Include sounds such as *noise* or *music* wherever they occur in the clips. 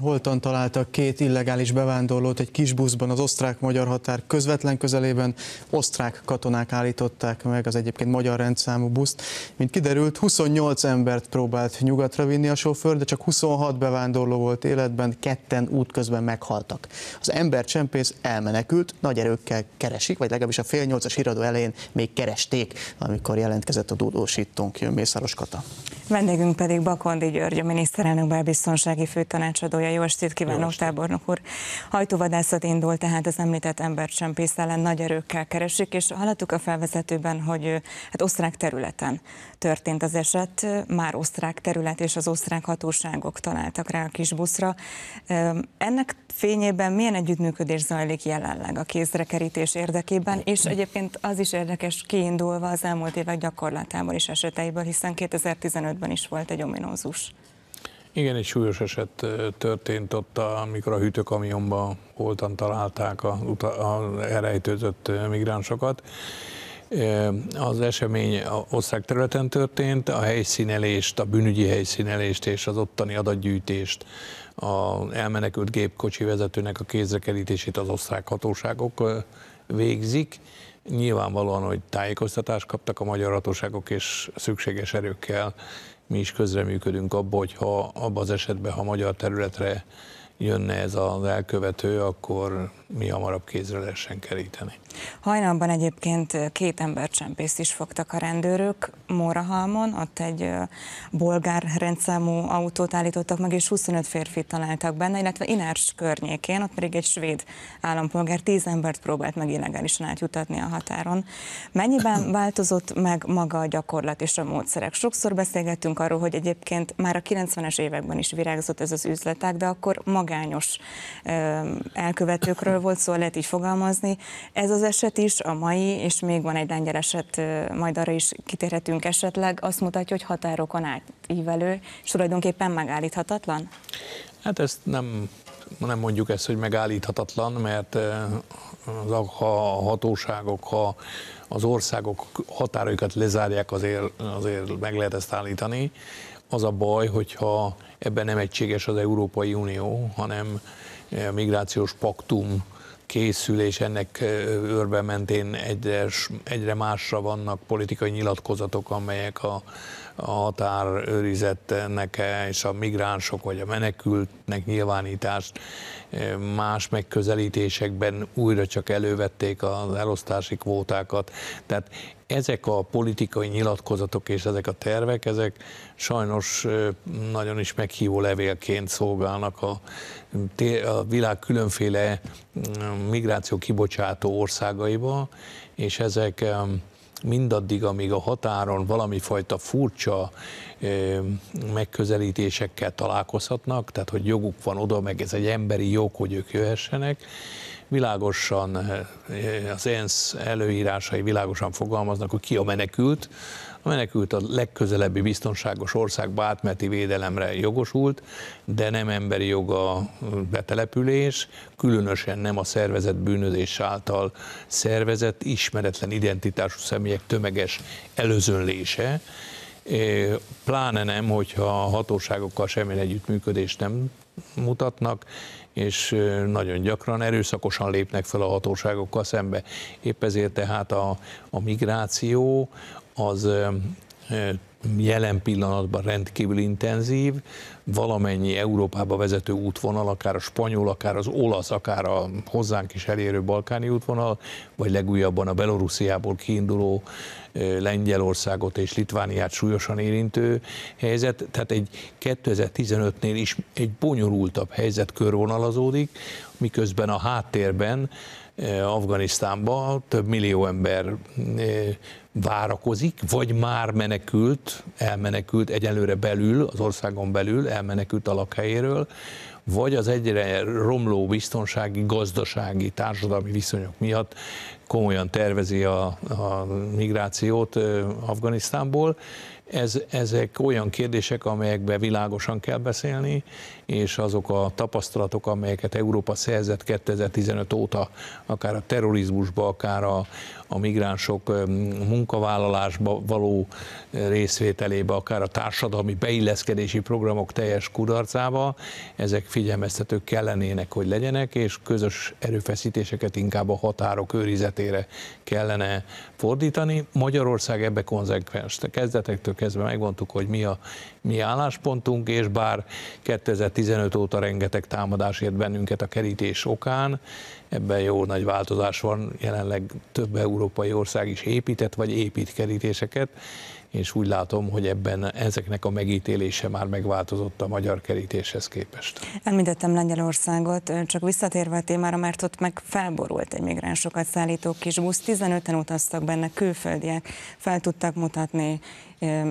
Holtan találtak két illegális bevándorlót egy kis buszban az osztrák-magyar határ közvetlen közelében. Osztrák katonák állították meg az egyébként magyar rendszámú buszt. Mint kiderült, 28 embert próbált nyugatra vinni a sofőr, de csak 26 bevándorló volt életben, ketten útközben meghaltak. Az csempész elmenekült, nagy erőkkel keresik, vagy legalábbis a fél nyolcas híradó elején még keresték, amikor jelentkezett a dúdósítónk, jön Mészáros Kata. Vendégünk pedig Bakondi György, a miniszterelnök belbiztonsági főtanácsadója. Jó estét kívánok, Jó tábornok úr! Hajtóvadászat indult, tehát az említett embercsempész ellen nagy erőkkel keresik, és hallottuk a felvezetőben, hogy hát osztrák területen történt az eset, már osztrák terület és az osztrák hatóságok találtak rá a kis buszra. Ennek fényében milyen együttműködés zajlik jelenleg a kézrekerítés érdekében, és egyébként az is érdekes kiindulva az elmúlt évek gyakorlatából és eseteiből, hiszen 2015 családban is volt egy ominózus. Igen, egy súlyos eset történt ott, amikor a hűtőkamionban voltan találták a, a elrejtőzött migránsokat. Az esemény területen történt, a helyszínelést, a bűnügyi helyszínelést és az ottani adatgyűjtést, a elmenekült gépkocsi vezetőnek a kézrekerítését az osztrák hatóságok végzik. Nyilvánvalóan, hogy tájékoztatást kaptak a magyar hatóságok, és szükséges erőkkel mi is közreműködünk abba, hogy ha abban az esetben, ha magyar területre jönne ez az elkövető, akkor mi hamarabb kézre lehessen keríteni. Hajnalban egyébként két embercsempészt is fogtak a rendőrök Mórahalmon, ott egy bolgár rendszámú autót állítottak meg, és 25 férfit találtak benne, illetve Inárs környékén, ott pedig egy svéd állampolgár 10 embert próbált meg illegálisan átjutatni a határon. Mennyiben *clears throat* változott meg maga a gyakorlat és a módszerek? Sokszor beszélgettünk arról, hogy egyébként már a 90-es években is virágzott ez az üzletek, de akkor magányos elkövetőkről erről volt szó, szóval lehet így fogalmazni. Ez az eset is, a mai, és még van egy lengyel eset, majd arra is kitérhetünk esetleg, azt mutatja, hogy határokon átívelő, és tulajdonképpen megállíthatatlan? Hát ezt nem, nem mondjuk ezt, hogy megállíthatatlan, mert az, ha a hatóságok, ha az országok határaikat lezárják, azért, azért meg lehet ezt állítani. Az a baj, hogyha ebben nem egységes az Európai Unió, hanem a migrációs paktum készül, és ennek őrbe mentén egyre, egyre másra vannak politikai nyilatkozatok, amelyek a, a határőrizetnek és a migránsok vagy a menekült tehetnek nyilvánítást, más megközelítésekben újra csak elővették az elosztási kvótákat. Tehát ezek a politikai nyilatkozatok és ezek a tervek, ezek sajnos nagyon is meghívó levélként szolgálnak a, a világ különféle mm, migráció kibocsátó országaiba, és ezek mindaddig, amíg a határon valami fajta furcsa megközelítésekkel találkozhatnak, tehát hogy joguk van oda, meg ez egy emberi jog, hogy ők jöhessenek, világosan az ENSZ előírásai világosan fogalmaznak, hogy ki a menekült, a menekült a legközelebbi biztonságos országba átmeti védelemre jogosult, de nem emberi joga betelepülés, különösen nem a szervezet bűnözés által szervezett ismeretlen identitású személyek tömeges előzönlése, pláne nem, hogyha a hatóságokkal semmilyen együttműködést nem mutatnak, és nagyon gyakran erőszakosan lépnek fel a hatóságokkal szembe. Épp ezért tehát a, a migráció az jelen pillanatban rendkívül intenzív, valamennyi Európába vezető útvonal, akár a spanyol, akár az olasz, akár a hozzánk is elérő balkáni útvonal, vagy legújabban a Belorussziából kiinduló Lengyelországot és Litvániát súlyosan érintő helyzet, tehát egy 2015-nél is egy bonyolultabb helyzet körvonalazódik, miközben a háttérben Eh, Afganisztánba több millió ember eh, várakozik, vagy már menekült, elmenekült egyelőre belül, az országon belül, elmenekült a lakhelyéről, vagy az egyre romló biztonsági, gazdasági, társadalmi viszonyok miatt komolyan tervezi a, a migrációt eh, Afganisztánból, ez, ezek olyan kérdések, amelyekbe világosan kell beszélni, és azok a tapasztalatok, amelyeket Európa szerzett 2015 óta, akár a terrorizmusba, akár a, a migránsok munkavállalásba való részvételébe, akár a társadalmi beilleszkedési programok teljes kudarcába, ezek figyelmeztetők kellenének, hogy legyenek, és közös erőfeszítéseket inkább a határok őrizetére kellene fordítani. Magyarország ebbe konzekvens kezdetektől kezdve megmondtuk, hogy mi a mi álláspontunk, és bár 2015 óta rengeteg támadás ért bennünket a kerítés okán, ebben jó nagy változás van, jelenleg több európai ország is épített vagy épít kerítéseket, és úgy látom, hogy ebben ezeknek a megítélése már megváltozott a magyar kerítéshez képest. Említettem Lengyelországot, csak visszatérve a témára, mert ott meg felborult egy migránsokat szállító kis busz, 15-en utaztak benne külföldiek, fel tudtak mutatni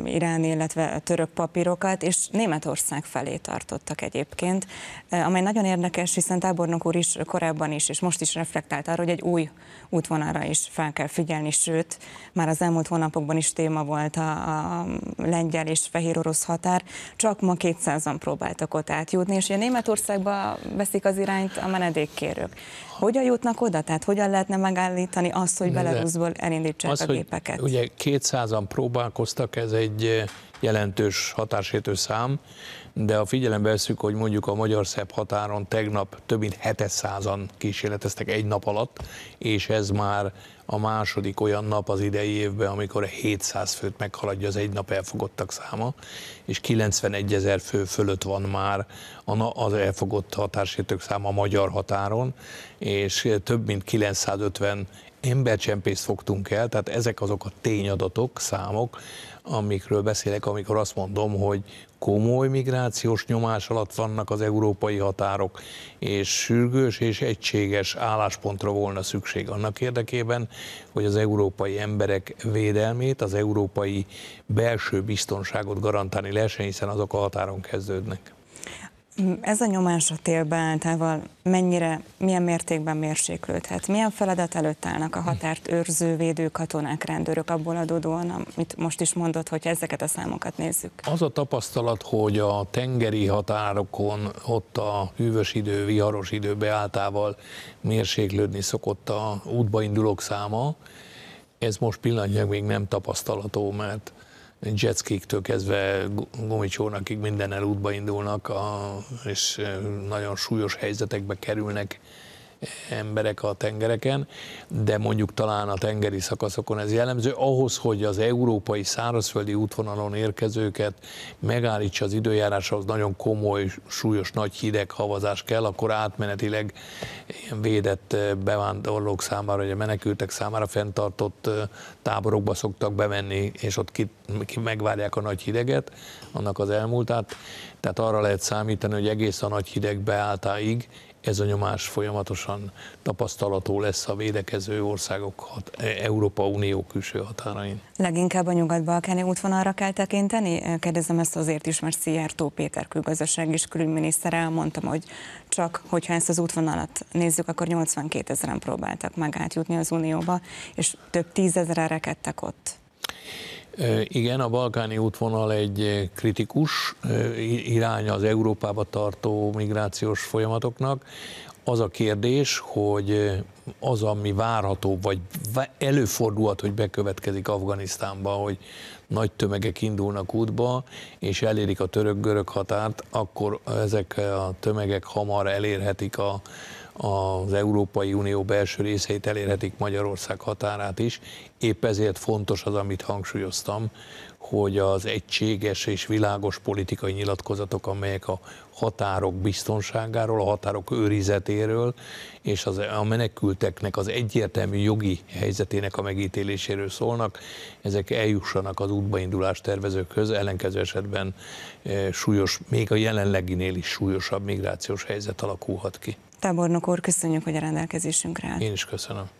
iráni, illetve török papírokat, és Németország felé tartottak egyébként, eh, amely nagyon érdekes, hiszen tábornok úr is korábban is, és most is reflektált arra, hogy egy új útvonalra is fel kell figyelni, sőt, már az elmúlt hónapokban is téma volt a a lengyel és fehér orosz határ, csak ma 200-an próbáltak ott átjutni, és ugye Németországba veszik az irányt a menedékkérők. Hogyan jutnak oda? Tehát hogyan lehetne megállítani azt, hogy Belarusból elindítsák az, a gépeket? Ugye 200-an próbálkoztak, ez egy eh, jelentős határsétő szám, de a figyelembe veszük, hogy mondjuk a magyar szebb határon tegnap több mint 700-an kísérleteztek egy nap alatt, és ez már a második olyan nap az idei évben, amikor 700 főt meghaladja az egy nap elfogottak száma, és 91 ezer fő fölött van már az elfogott határsértők száma a magyar határon, és több mint 950 embercsempészt fogtunk el, tehát ezek azok a tényadatok, számok, amikről beszélek, amikor azt mondom, hogy komoly migrációs nyomás alatt vannak az európai határok, és sürgős és egységes álláspontra volna szükség annak érdekében, hogy az európai emberek védelmét, az európai belső biztonságot garantálni lehessen, hiszen azok a határon kezdődnek. Ez a nyomás a télbe általában mennyire, milyen mértékben mérséklődhet? Milyen feladat előtt állnak a határt őrző, védő, katonák, rendőrök abból adódóan, amit most is mondott, hogy ezeket a számokat nézzük? Az a tapasztalat, hogy a tengeri határokon ott a hűvös idő, viharos idő beáltával mérséklődni szokott a útba indulók száma, ez most pillanatnyilag még nem tapasztalató, mert jetskiktől kezdve gumicsónakig minden útba indulnak, a, és nagyon súlyos helyzetekbe kerülnek emberek a tengereken, de mondjuk talán a tengeri szakaszokon ez jellemző, ahhoz, hogy az európai szárazföldi útvonalon érkezőket megállítsa az időjárás, az nagyon komoly, súlyos, nagy hideg havazás kell, akkor átmenetileg ilyen védett eh, bevándorlók számára, vagy a menekültek számára fenntartott eh, táborokba szoktak bemenni, és ott ki, ki megvárják a nagy hideget, annak az elmúltát, tehát arra lehet számítani, hogy egész a nagy hideg beálltáig ez a nyomás folyamatosan tapasztalató lesz a védekező országok, Európa Unió külső határain. Leginkább a nyugat-balkáni útvonalra kell tekinteni? Kérdezem ezt azért is, mert Szijjártó Péter külgazdaság és külügyminiszter elmondtam, hogy csak hogyha ezt az útvonalat nézzük, akkor 82 ezeren próbáltak meg átjutni az Unióba, és több tízezerre rekedtek ott. Igen, a balkáni útvonal egy kritikus irány az Európába tartó migrációs folyamatoknak. Az a kérdés, hogy az, ami várható, vagy előfordulhat, hogy bekövetkezik Afganisztánba, hogy nagy tömegek indulnak útba, és elérik a török-görög határt, akkor ezek a tömegek hamar elérhetik a az Európai Unió belső részeit elérhetik Magyarország határát is. Épp ezért fontos az, amit hangsúlyoztam, hogy az egységes és világos politikai nyilatkozatok, amelyek a határok biztonságáról, a határok őrizetéről és az, a menekülteknek az egyértelmű jogi helyzetének a megítéléséről szólnak, ezek eljussanak az útbaindulás tervezőkhöz, ellenkező esetben e, súlyos, még a jelenleginél is súlyosabb migrációs helyzet alakulhat ki. Tábornok úr, köszönjük, hogy a rendelkezésünkre állt. Én is köszönöm.